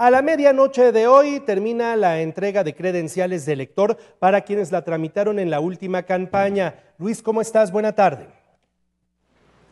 A la medianoche de hoy termina la entrega de credenciales de elector para quienes la tramitaron en la última campaña. Luis, ¿cómo estás? Buena tardes.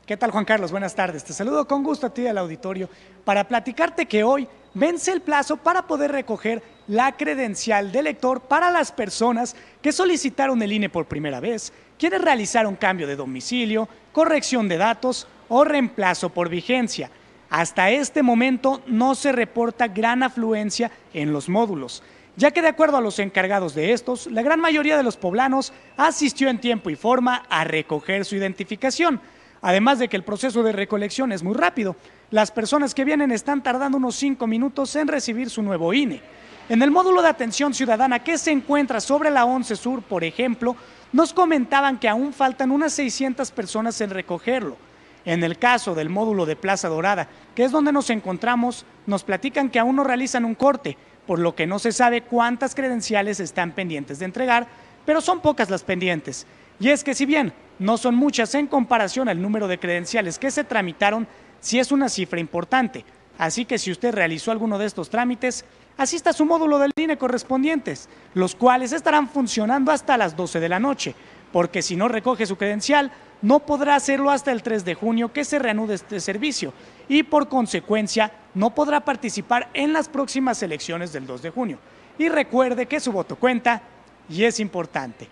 ¿Qué tal, Juan Carlos? Buenas tardes. Te saludo con gusto a ti y al auditorio para platicarte que hoy vence el plazo para poder recoger la credencial de elector para las personas que solicitaron el INE por primera vez, realizar un cambio de domicilio, corrección de datos o reemplazo por vigencia. Hasta este momento no se reporta gran afluencia en los módulos, ya que de acuerdo a los encargados de estos, la gran mayoría de los poblanos asistió en tiempo y forma a recoger su identificación. Además de que el proceso de recolección es muy rápido, las personas que vienen están tardando unos cinco minutos en recibir su nuevo INE. En el módulo de atención ciudadana que se encuentra sobre la 11 Sur, por ejemplo, nos comentaban que aún faltan unas 600 personas en recogerlo. En el caso del módulo de Plaza Dorada, que es donde nos encontramos, nos platican que aún no realizan un corte, por lo que no se sabe cuántas credenciales están pendientes de entregar, pero son pocas las pendientes. Y es que si bien no son muchas en comparación al número de credenciales que se tramitaron, sí es una cifra importante. Así que si usted realizó alguno de estos trámites, asista a su módulo del INE correspondientes, los cuales estarán funcionando hasta las 12 de la noche porque si no recoge su credencial, no podrá hacerlo hasta el 3 de junio que se reanude este servicio y por consecuencia no podrá participar en las próximas elecciones del 2 de junio. Y recuerde que su voto cuenta y es importante.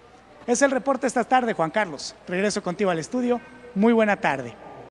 Es el reporte esta tarde, Juan Carlos. Regreso contigo al estudio. Muy buena tarde.